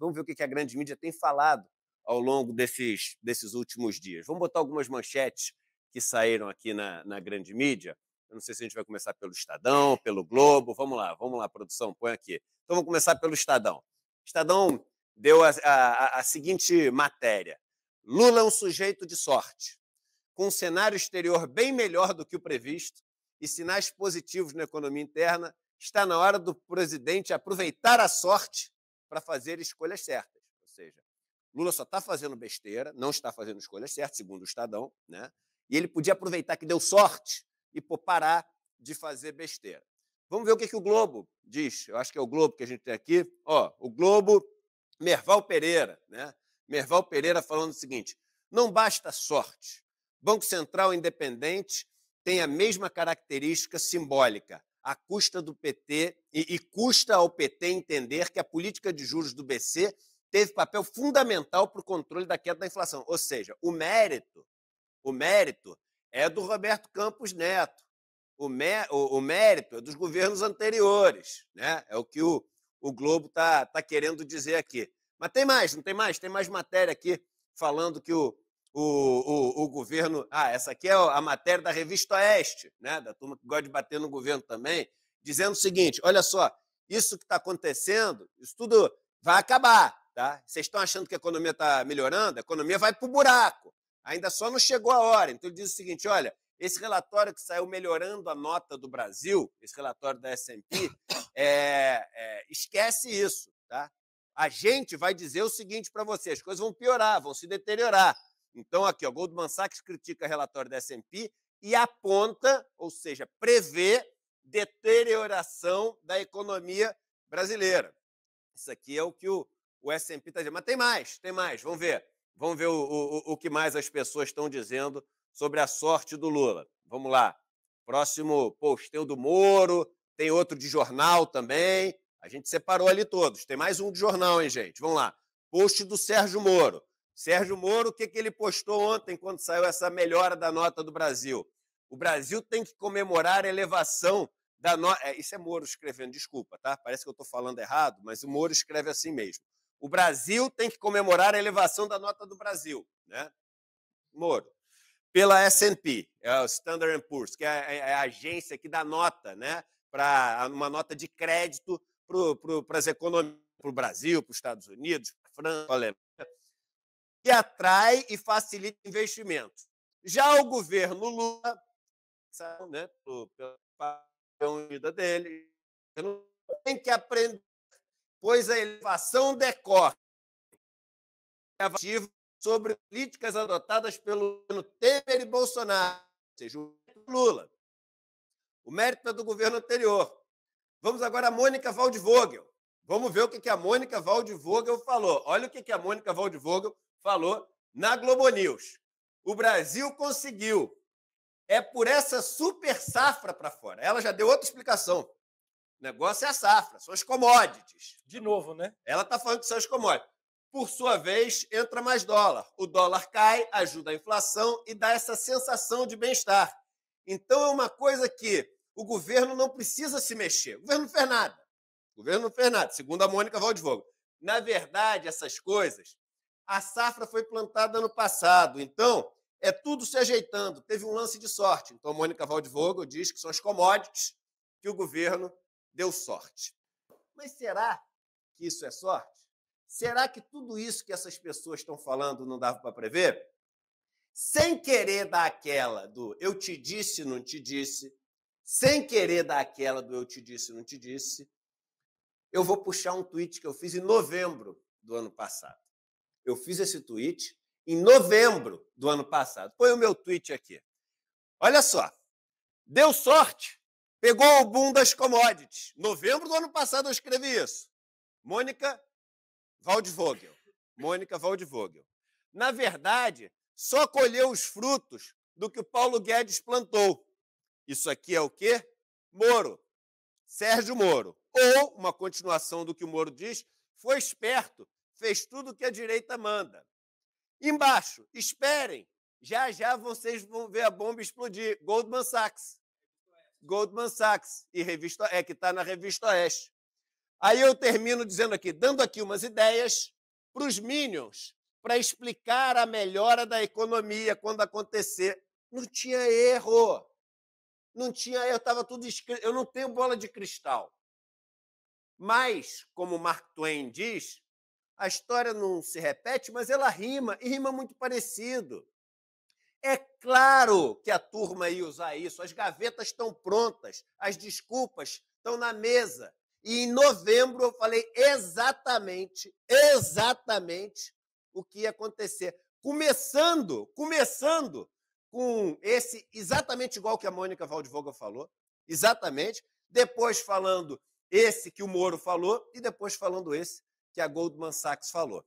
Vamos ver o que a grande mídia tem falado ao longo desses, desses últimos dias. Vamos botar algumas manchetes que saíram aqui na, na grande mídia. Eu não sei se a gente vai começar pelo Estadão, pelo Globo. Vamos lá, vamos lá, produção, põe aqui. Então vamos começar pelo Estadão. Estadão deu a, a, a seguinte matéria: Lula é um sujeito de sorte, com um cenário exterior bem melhor do que o previsto e sinais positivos na economia interna. Está na hora do presidente aproveitar a sorte para fazer escolhas certas. Ou seja, Lula só está fazendo besteira, não está fazendo escolhas certas, segundo o Estadão, né? e ele podia aproveitar que deu sorte e pô, parar de fazer besteira. Vamos ver o que, que o Globo diz. Eu acho que é o Globo que a gente tem aqui. Ó, o Globo, Merval Pereira, né? Merval Pereira falando o seguinte: não basta sorte. Banco Central independente tem a mesma característica simbólica, à custa do PT e, e custa ao PT entender que a política de juros do BC teve papel fundamental para o controle da queda da inflação. Ou seja, o mérito, o mérito é do Roberto Campos Neto. O, mé, o, o mérito é dos governos anteriores, né? É o que o, o Globo tá, tá querendo dizer aqui. Mas tem mais, não tem mais? Tem mais matéria aqui falando que o, o, o, o governo. Ah, essa aqui é a matéria da revista Oeste, né? da turma que gosta de bater no governo também, dizendo o seguinte: olha só, isso que está acontecendo, isso tudo vai acabar. Tá? Vocês estão achando que a economia está melhorando? A economia vai para o buraco. Ainda só não chegou a hora. Então ele diz o seguinte: olha, esse relatório que saiu melhorando a nota do Brasil, esse relatório da S&P, é, é, esquece isso, tá? A gente vai dizer o seguinte para vocês: as coisas vão piorar, vão se deteriorar. Então, aqui, o Goldman Sachs critica relatório da S&P e aponta, ou seja, prevê deterioração da economia brasileira. Isso aqui é o que o, o S&P está dizendo. Mas tem mais, tem mais. Vamos ver. Vamos ver o, o, o que mais as pessoas estão dizendo sobre a sorte do Lula. Vamos lá. Próximo post tem o do Moro, tem outro de jornal também. A gente separou ali todos. Tem mais um de jornal, hein, gente? Vamos lá. Post do Sérgio Moro. Sérgio Moro, o que, que ele postou ontem quando saiu essa melhora da nota do Brasil? O Brasil tem que comemorar a elevação da nota. É, isso é Moro escrevendo, desculpa, tá? Parece que eu estou falando errado, mas o Moro escreve assim mesmo. O Brasil tem que comemorar a elevação da nota do Brasil, né? Moro. Pela S&P, é o Standard Poor's, que é, é, é a, agência que dá nota, né? Para uma nota de crédito para pro as economias, para o Brasil, para os Estados Unidos, para a França, para a Alemanha que atrai e facilita investimentos. Já o governo Lula, né, pela unida dele, tem que aprender, pois a elevação decorre sobre políticas adotadas pelo governo Temer e Bolsonaro, ou seja, o Lula. O mérito é do governo anterior. Vamos agora a Mônica Waldvogel. Vamos ver o que a Mônica Waldvogel falou. Olha o que a Mônica Waldvogel falou na Globo News. O Brasil conseguiu. É por essa super safra para fora. Ela já deu outra explicação. O negócio é a safra, são as commodities. De novo, né? Ela está falando que são as commodities. Por sua vez, entra mais dólar. O dólar cai, ajuda a inflação e dá essa sensação de bem-estar. Então, é uma coisa que o governo não precisa se mexer. O governo não fez nada. O governo não fez nada, segundo a Mônica Valdivogel. Na verdade, essas coisas a safra foi plantada ano passado, então é tudo se ajeitando. Teve um lance de sorte. Então, a Mônica Waldvogel diz que são as commodities que o governo deu sorte. Mas será que isso é sorte? Será que tudo isso que essas pessoas estão falando não dava para prever? Sem querer dar aquela do eu te disse, não te disse, sem querer dar aquela do eu te disse, não te disse, eu vou puxar um tweet que eu fiz em novembro do ano passado eu fiz esse tweet em novembro do ano passado. Põe o meu tweet aqui. Olha só. Deu sorte. Pegou o boom das commodities. Novembro do ano passado eu escrevi isso. Mônica Waldvogel. Mônica Waldvogel. Na verdade, só colheu os frutos do que o Paulo Guedes plantou. Isso aqui é o quê? Moro. Sérgio Moro. Ou, uma continuação do que o Moro diz, foi esperto fez tudo o que a direita manda. Embaixo, esperem, já já vocês vão ver a bomba explodir. Goldman Sachs. Goldman Sachs e revista é que está na revista Oeste. Aí eu termino dizendo aqui, dando aqui umas ideias para os minions para explicar a melhora da economia quando acontecer. Não tinha erro. Não tinha, eu estava tudo escrito, eu não tenho bola de cristal. Mas, como Mark Twain diz, a história não se repete, mas ela rima, e rima muito parecido. É claro que a turma ia usar isso, as gavetas estão prontas, as desculpas estão na mesa. E em novembro eu falei exatamente, exatamente o que ia acontecer. Começando, começando com esse exatamente igual que a Mônica Valdivoga falou, exatamente, depois falando esse que o Moro falou e depois falando esse que a Goldman Sachs falou.